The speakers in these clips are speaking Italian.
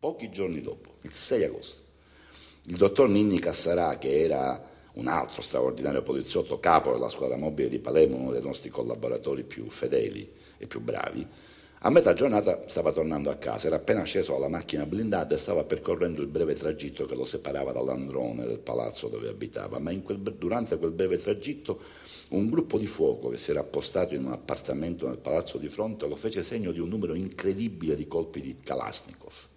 Pochi giorni dopo, il 6 agosto, il dottor Ninni Cassarà, che era un altro straordinario poliziotto, capo della squadra mobile di Palermo, uno dei nostri collaboratori più fedeli e più bravi, a metà giornata stava tornando a casa, era appena sceso dalla macchina blindata e stava percorrendo il breve tragitto che lo separava dall'androne del palazzo dove abitava, ma quel, durante quel breve tragitto un gruppo di fuoco che si era appostato in un appartamento nel palazzo di fronte lo fece segno di un numero incredibile di colpi di Kalashnikov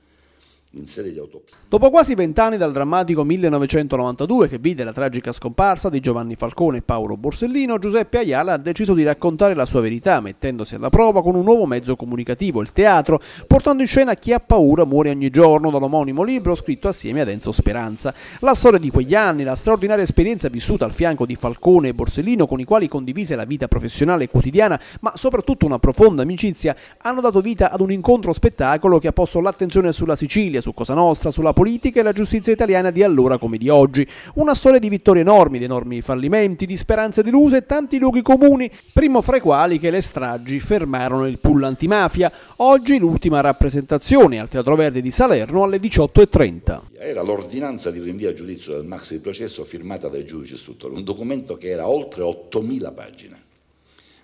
in sede di autopsia. Dopo quasi vent'anni dal drammatico 1992 che vide la tragica scomparsa di Giovanni Falcone e Paolo Borsellino, Giuseppe Ayala ha deciso di raccontare la sua verità mettendosi alla prova con un nuovo mezzo comunicativo, il teatro, portando in scena Chi ha paura muore ogni giorno dall'omonimo libro scritto assieme ad Enzo Speranza. La storia di quegli anni, la straordinaria esperienza vissuta al fianco di Falcone e Borsellino con i quali condivise la vita professionale e quotidiana, ma soprattutto una profonda amicizia, hanno dato vita ad un incontro spettacolo che ha posto l'attenzione sulla Sicilia, su Cosa Nostra, sulla politica e la giustizia italiana di allora come di oggi. Una storia di vittorie enormi, di enormi fallimenti, di speranze deluse e tanti luoghi comuni, primo fra i quali che le stragi fermarono il pull antimafia. Oggi l'ultima rappresentazione al Teatro Verde di Salerno alle 18.30. Era l'ordinanza di rinvio a giudizio del maxi processo firmata dai giudici istruttori, un documento che era oltre 8.000 pagine.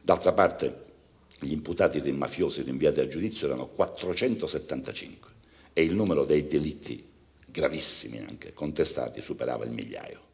D'altra parte gli imputati dei mafiosi rinviati a giudizio erano 475 e il numero dei delitti gravissimi anche contestati superava il migliaio.